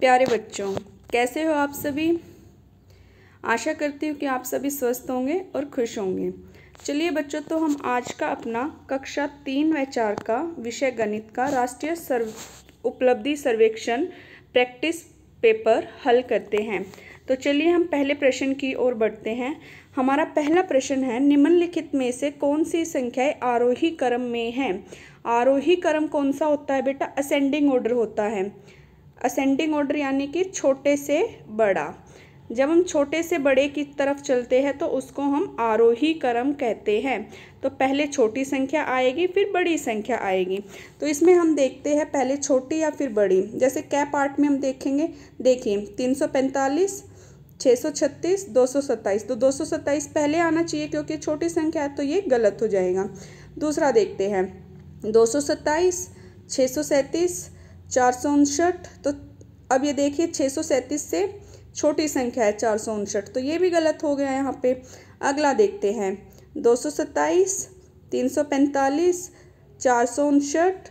प्यारे बच्चों कैसे हो आप सभी आशा करती हूँ कि आप सभी स्वस्थ होंगे और खुश होंगे चलिए बच्चों तो हम आज का अपना कक्षा तीन व चार का विषय गणित का राष्ट्रीय सर्व उपलब्धि सर्वेक्षण प्रैक्टिस पेपर हल करते हैं तो चलिए हम पहले प्रश्न की ओर बढ़ते हैं हमारा पहला प्रश्न है निम्नलिखित में से कौन सी संख्याएं आरोही क्रम में हैं आरोही क्रम कौन सा होता है बेटा असेंडिंग ऑर्डर होता है असेंडिंग ऑर्डर यानी कि छोटे से बड़ा जब हम छोटे से बड़े की तरफ चलते हैं तो उसको हम आरोही क्रम कहते हैं तो पहले छोटी संख्या आएगी फिर बड़ी संख्या आएगी तो इसमें हम देखते हैं पहले छोटी या फिर बड़ी जैसे कै पार्ट में हम देखेंगे देखिए तीन सौ पैंतालीस छः सौ छत्तीस दो सौ सत्ताईस तो दो सौ सत्ताईस पहले आना चाहिए क्योंकि छोटी संख्या है तो ये गलत हो जाएगा दूसरा देखते हैं दो सौ सत्ताईस छः सौ सैंतीस चार सौ उनसठ तो अब ये देखिए छः सौ सैंतीस से छोटी संख्या है चार सौ उनसठ तो ये भी गलत हो गया यहाँ पे अगला देखते हैं दो सौ सत्ताईस तीन सौ पैंतालीस चार सौ उनसठ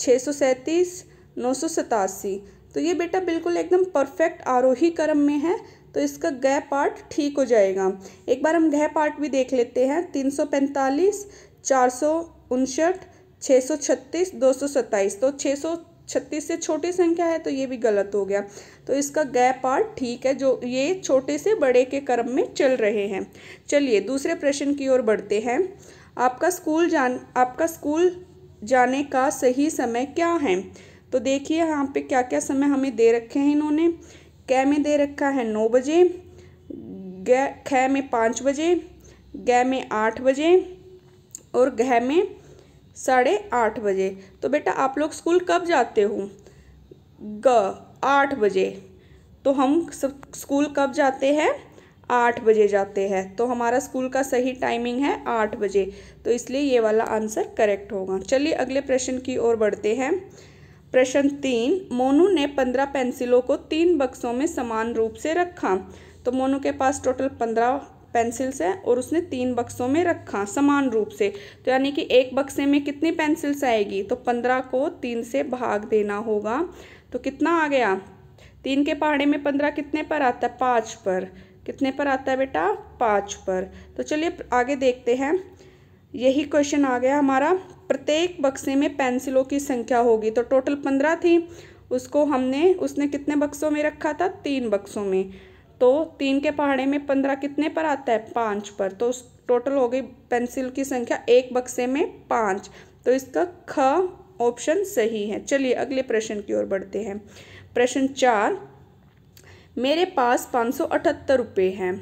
छः सौ सैंतीस नौ सौ सतासी तो ये बेटा बिल्कुल एकदम परफेक्ट आरोही क्रम में है तो इसका गह पार्ट ठीक हो जाएगा एक बार हम गह पार्ट भी देख लेते हैं तीन सौ पैंतालीस चार सौ उनसठ छः सौ छत्तीस दो सौ सत्ताईस तो छः सौ छत्तीस से छोटी संख्या है तो ये भी गलत हो गया तो इसका गय पार्ट ठीक है जो ये छोटे से बड़े के क्रम में चल रहे हैं चलिए दूसरे प्रश्न की ओर बढ़ते हैं आपका स्कूल जान आपका स्कूल जाने का सही समय क्या है तो देखिए यहाँ पे क्या क्या समय हमें दे रखे हैं इन्होंने कै में दे रखा है नौ बजे ख में पाँच बजे गै में आठ बजे और गह में साढ़े आठ बजे तो बेटा आप लोग स्कूल कब जाते हो ग आठ बजे तो हम स्कूल कब जाते हैं आठ बजे जाते हैं तो हमारा स्कूल का सही टाइमिंग है आठ बजे तो इसलिए ये वाला आंसर करेक्ट होगा चलिए अगले प्रश्न की ओर बढ़ते हैं प्रश्न तीन मोनू ने पंद्रह पेंसिलों को तीन बक्सों में समान रूप से रखा तो मोनू के पास टोटल पंद्रह पेंसिल्स हैं और उसने तीन बक्सों में रखा समान रूप से तो यानी कि एक बक्से में कितनी पेंसिल्स आएगी तो पंद्रह को तीन से भाग देना होगा तो कितना आ गया तीन के पहाड़े में पंद्रह कितने पर आता है पाँच पर कितने पर आता है बेटा पाँच पर तो चलिए आगे देखते हैं यही क्वेश्चन आ गया हमारा प्रत्येक बक्से में पेंसिलों की संख्या होगी तो टोटल पंद्रह थी उसको हमने उसने कितने बक्सों में रखा था तीन बक्सों में तो तीन के पहाड़े में पंद्रह कितने पर आता है पाँच पर तो टोटल हो गई पेंसिल की संख्या एक बक्से में पाँच तो इसका ख ऑप्शन सही है चलिए अगले प्रश्न की ओर बढ़ते हैं प्रश्न चार मेरे पास पाँच सौ अठहत्तर रुपये हैं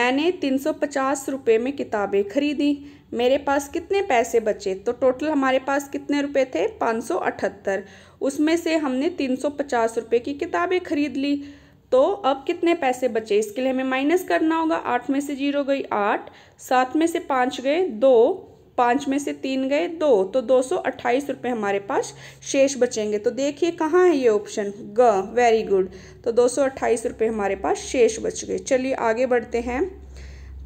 मैंने तीन सौ पचास रुपये में किताबें खरीदी मेरे पास कितने पैसे बचे तो टोटल हमारे पास कितने रुपए थे पाँच सौ अठहत्तर उसमें से हमने तीन सौ पचास रुपये की किताबें खरीद ली तो अब कितने पैसे बचे इसके लिए हमें माइनस करना होगा आठ में से जीरो गई आठ सात में से पाँच गए दो पाँच में से तीन गए दो तो दो सौ अट्ठाईस रुपये हमारे पास शेष बचेंगे तो देखिए कहाँ है ये ऑप्शन ग वेरी गुड तो दो सौ अट्ठाईस रुपये हमारे पास शेष बच गए चलिए आगे बढ़ते हैं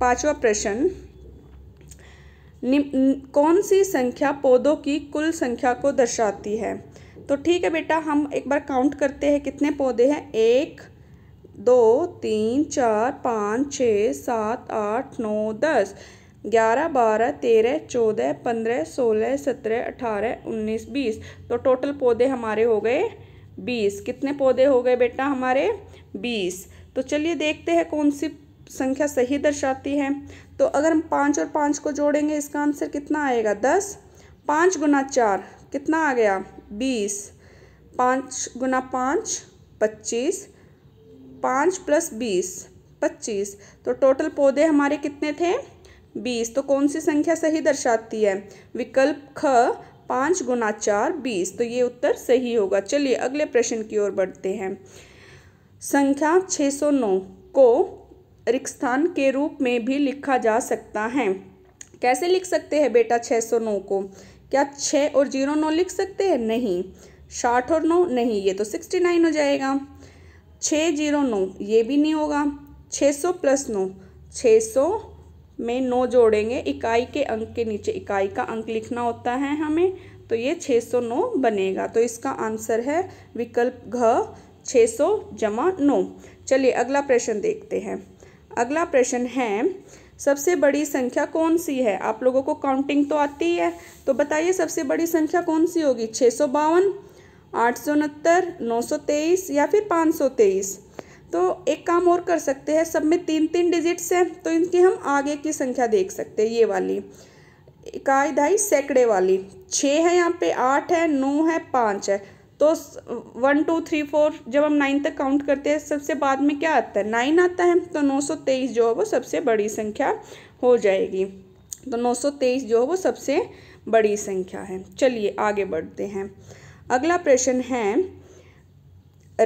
पांचवा प्रश्न कौन सी संख्या पौधों की कुल संख्या को दर्शाती है तो ठीक है बेटा हम एक बार काउंट करते हैं कितने पौधे हैं एक दो तीन चार पाँच छः सात आठ नौ दस ग्यारह बारह तेरह चौदह पंद्रह सोलह सत्रह अठारह उन्नीस बीस तो टोटल पौधे हमारे हो गए बीस कितने पौधे हो गए बेटा हमारे बीस तो चलिए देखते हैं कौन सी संख्या सही दर्शाती है तो अगर हम पाँच और पाँच को जोड़ेंगे इसका आंसर कितना आएगा दस पाँच गुना चार कितना आ गया बीस पाँच गुना पाँच पच्चीस पाँच प्लस बीस पच्चीस तो टोटल पौधे हमारे कितने थे बीस तो कौन सी संख्या सही दर्शाती है विकल्प ख पाँच गुना चार बीस तो ये उत्तर सही होगा चलिए अगले प्रश्न की ओर बढ़ते हैं संख्या 609 को रिक्स्थान के रूप में भी लिखा जा सकता है कैसे लिख सकते हैं बेटा 609 को क्या छः और जीरो नौ लिख सकते हैं नहीं साठ और नौ नहीं ये तो सिक्सटी नाइन हो जाएगा छः जीरो नौ ये भी नहीं होगा छः सौ प्लस नौ छः सौ में नौ जोड़ेंगे इकाई के अंक के नीचे इकाई का अंक लिखना होता है हमें तो ये छः सौ नौ बनेगा तो इसका आंसर है विकल्प घ छः सौ जमा नौ चलिए अगला प्रश्न देखते हैं अगला प्रश्न है सबसे बड़ी संख्या कौन सी है आप लोगों को काउंटिंग तो आती है तो बताइए सबसे बड़ी संख्या कौन सी होगी छः सौ बावन आठ सौ उनहत्तर नौ सौ तेईस या फिर पाँच सौ तेईस तो एक काम और कर सकते हैं सब में तीन तीन डिजिट्स हैं तो इनकी हम आगे की संख्या देख सकते हैं ये वाली इकाई दहाई सैकड़े वाली छः है यहाँ पे आठ है नौ है पाँच है तो वन टू थ्री फोर जब हम नाइन तक काउंट करते हैं सबसे बाद में क्या आता है नाइन आता है तो नौ सौ तेईस जो है वो सबसे बड़ी संख्या हो जाएगी तो नौ सौ तेईस जो है वो सबसे बड़ी संख्या है चलिए आगे बढ़ते हैं अगला प्रश्न है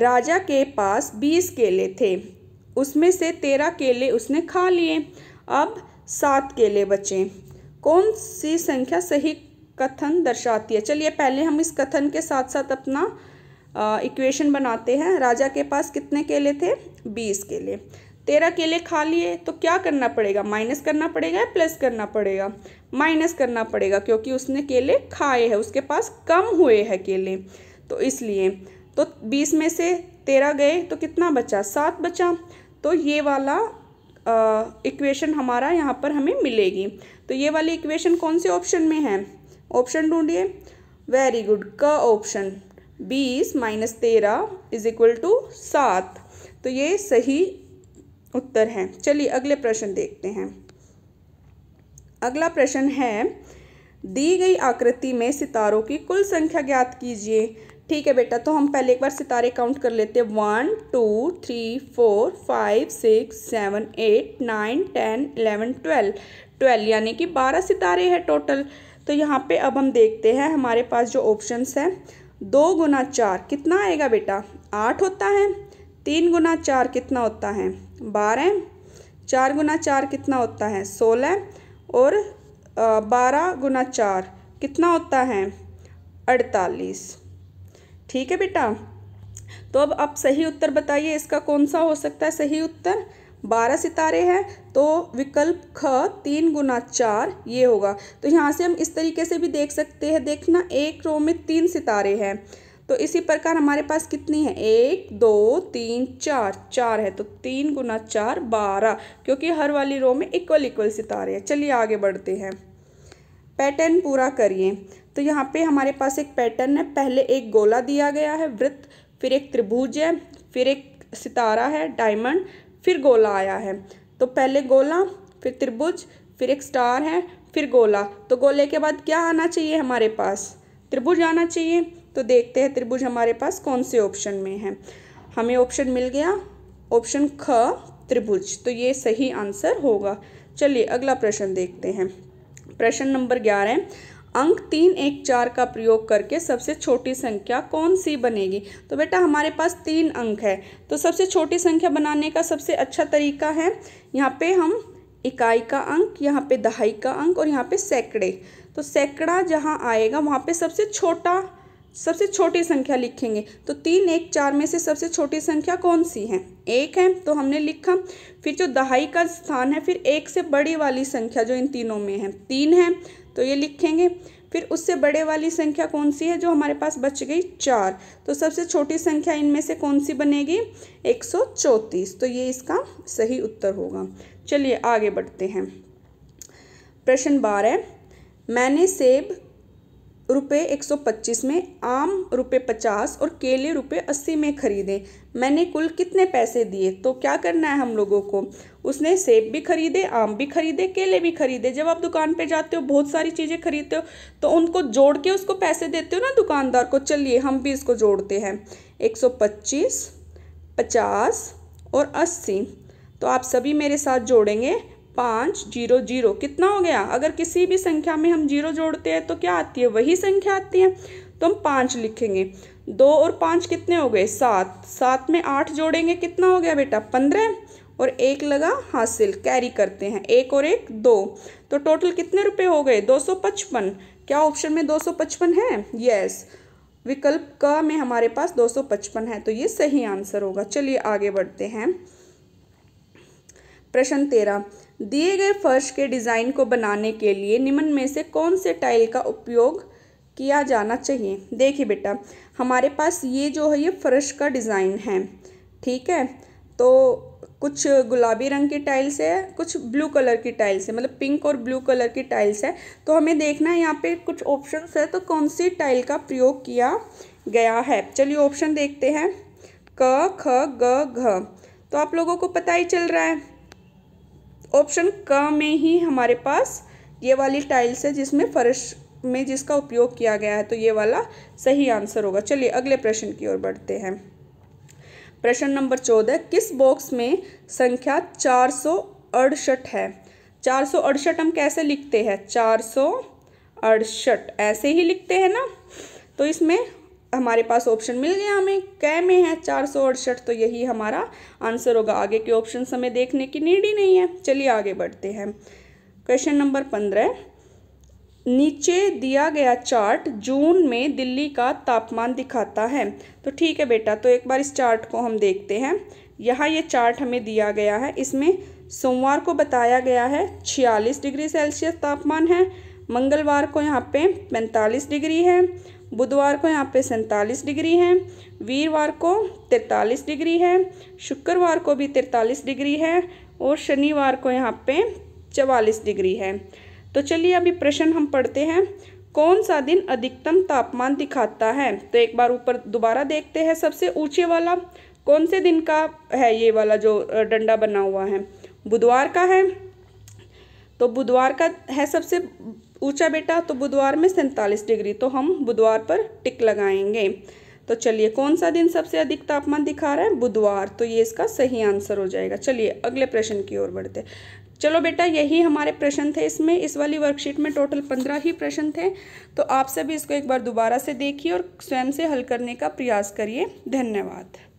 राजा के पास बीस केले थे उसमें से तेरह केले उसने खा लिए अब सात केले बचे कौन सी संख्या सही कथन दर्शाती है चलिए पहले हम इस कथन के साथ साथ अपना इक्वेशन बनाते हैं राजा के पास कितने केले थे बीस केले तेरह केले खा लिए तो क्या करना पड़ेगा माइनस करना पड़ेगा या प्लस करना पड़ेगा माइनस करना पड़ेगा क्योंकि उसने केले खाए हैं उसके पास कम हुए हैं केले तो इसलिए तो बीस में से तेरह गए तो कितना बचा सात बचा तो ये वाला इक्वेशन हमारा यहाँ पर हमें मिलेगी तो ये वाली इक्वेशन कौन से ऑप्शन में है ऑप्शन ढूंढिए वेरी गुड क ऑप्शन बीस माइनस तेरह इज इक्वल टू सात तो ये सही उत्तर है चलिए अगले प्रश्न देखते हैं अगला प्रश्न है दी गई आकृति में सितारों की कुल संख्या ज्ञात कीजिए ठीक है बेटा तो हम पहले एक बार सितारे काउंट कर लेते हैं one two three four five six seven eight nine ten eleven twelve twelve यानी कि बारह सितारे हैं टोटल तो यहाँ पे अब हम देखते हैं हमारे पास जो ऑप्शंस हैं दो गुना चार कितना आएगा बेटा आठ होता है तीन गुना चार कितना होता है बारह चार गुना चार कितना होता है सोलह और बारह गुना चार कितना होता है अड़तालीस ठीक है बेटा तो अब आप सही उत्तर बताइए इसका कौन सा हो सकता है सही उत्तर बारह सितारे हैं तो विकल्प ख तीन गुना चार ये होगा तो यहाँ से हम इस तरीके से भी देख सकते हैं देखना एक रो में तीन सितारे हैं तो इसी प्रकार हमारे पास कितनी है एक दो तीन चार चार है तो तीन गुना चार बारह क्योंकि हर वाली रो में इक्वल इक्वल सितारे हैं चलिए आगे बढ़ते हैं पैटर्न पूरा करिए तो यहाँ पे हमारे पास एक पैटर्न है पहले एक गोला दिया गया है वृत्त फिर एक त्रिभुज है फिर एक सितारा है डायमंड फिर गोला आया है तो पहले गोला फिर त्रिभुज फिर एक स्टार है फिर गोला तो गोले के बाद क्या आना चाहिए हमारे पास त्रिभुज आना चाहिए तो देखते हैं त्रिभुज हमारे पास कौन से ऑप्शन में है हमें ऑप्शन मिल गया ऑप्शन ख त्रिभुज तो ये सही आंसर होगा चलिए अगला प्रश्न देखते हैं प्रश्न नंबर ग्यारह अंक तीन एक चार का प्रयोग करके सबसे छोटी संख्या कौन सी बनेगी तो बेटा हमारे पास तीन अंक है तो सबसे छोटी संख्या बनाने का सबसे अच्छा तरीका है यहाँ पे हम इकाई का अंक यहाँ पे दहाई का अंक और यहाँ पे सैकड़े तो सैकड़ा जहाँ आएगा वहाँ पे सबसे छोटा सबसे छोटी संख्या लिखेंगे तो तीन एक चार में से सबसे छोटी संख्या कौन सी है एक है तो हमने लिखा फिर जो दहाई का स्थान है फिर एक से बड़ी वाली संख्या जो इन तीनों में है तीन है तो ये लिखेंगे फिर उससे बड़े वाली संख्या कौन सी है जो हमारे पास बच गई चार तो सबसे छोटी संख्या इनमें से कौन सी बनेगी एक सौ चौंतीस तो ये इसका सही उत्तर होगा चलिए आगे बढ़ते हैं प्रश्न बारह मैंने सेब रुपये एक सौ पच्चीस में आम रुपये पचास और केले रुपये अस्सी में खरीदे मैंने कुल कितने पैसे दिए तो क्या करना है हम लोगों को उसने सेब भी खरीदे आम भी खरीदे केले भी खरीदे जब आप दुकान पे जाते हो बहुत सारी चीज़ें खरीदते हो तो उनको जोड़ के उसको पैसे देते हो ना दुकानदार को चलिए हम भी इसको जोड़ते हैं एक सौ पच्चीस पचास और अस्सी तो आप सभी मेरे साथ जोड़ेंगे पाँच जीरो जीरो कितना हो गया अगर किसी भी संख्या में हम जीरो जोड़ते हैं तो क्या आती है वही संख्या आती है तो हम पाँच लिखेंगे दो और पाँच कितने हो गए सात सात में आठ जोड़ेंगे कितना हो गया बेटा पंद्रह और एक लगा हासिल कैरी करते हैं एक और एक दो तो टोटल कितने रुपए हो गए दो सौ पचपन क्या ऑप्शन में दो सौ पचपन है यस विकल्प क में हमारे पास दो सौ पचपन है तो ये सही आंसर होगा चलिए आगे बढ़ते हैं प्रश्न तेरह दिए गए फर्श के डिज़ाइन को बनाने के लिए निम्न में से कौन से टाइल का उपयोग किया जाना चाहिए देखिए बेटा हमारे पास ये जो है ये फर्श का डिज़ाइन है ठीक है तो कुछ गुलाबी रंग की टाइल्स है कुछ ब्लू कलर की टाइल्स है मतलब पिंक और ब्लू कलर की टाइल्स है तो हमें देखना है यहाँ पे कुछ ऑप्शन है तो कौन सी टाइल का प्रयोग किया गया है चलिए ऑप्शन देखते हैं क ख ग घ तो आप लोगों को पता ही चल रहा है ऑप्शन क में ही हमारे पास ये वाली टाइल्स है जिसमें फर्श में जिसका उपयोग किया गया है तो ये वाला सही आंसर होगा चलिए अगले प्रश्न की ओर बढ़ते हैं प्रश्न नंबर चौदह किस बॉक्स में संख्या चार सौ अड़सठ है चार सौ अड़सठ हम कैसे लिखते हैं चार सौ अड़सठ ऐसे ही लिखते हैं ना तो इसमें हमारे पास ऑप्शन मिल गया हमें कै में है चार सौ अड़सठ तो यही हमारा आंसर होगा आगे के ऑप्शन हमें देखने की नीड ही नहीं है चलिए आगे बढ़ते हैं क्वेश्चन नंबर पंद्रह नीचे दिया गया चार्ट जून में दिल्ली का तापमान दिखाता है तो ठीक है बेटा तो एक बार इस चार्ट को हम देखते हैं यहाँ ये चार्ट हमें दिया गया है इसमें सोमवार को बताया गया है छियालीस डिग्री सेल्सियस तापमान है मंगलवार को यहाँ पे पैंतालीस डिग्री है बुधवार को यहाँ पे सैंतालीस डिग्री है वीरवार को तिरतालीस डिग्री है शुक्रवार को भी तिरतालीस डिग्री है और शनिवार को यहाँ पे चवालीस डिग्री है तो चलिए अभी प्रश्न हम पढ़ते हैं कौन सा दिन अधिकतम तापमान दिखाता है तो एक बार ऊपर दोबारा देखते हैं सबसे ऊँचे वाला कौन से दिन का है ये वाला जो डंडा बना हुआ है बुधवार का है तो बुधवार का है सबसे ऊंचा बेटा तो बुधवार में सैंतालीस डिग्री तो हम बुधवार पर टिक लगाएंगे तो चलिए कौन सा दिन सबसे अधिक तापमान दिखा रहा है बुधवार तो ये इसका सही आंसर हो जाएगा चलिए अगले प्रश्न की ओर बढ़ते चलो बेटा यही हमारे प्रश्न थे इसमें इस वाली वर्कशीट में टोटल पंद्रह ही प्रश्न थे तो आप सभी इसको एक बार दोबारा से देखिए और स्वयं से हल करने का प्रयास करिए धन्यवाद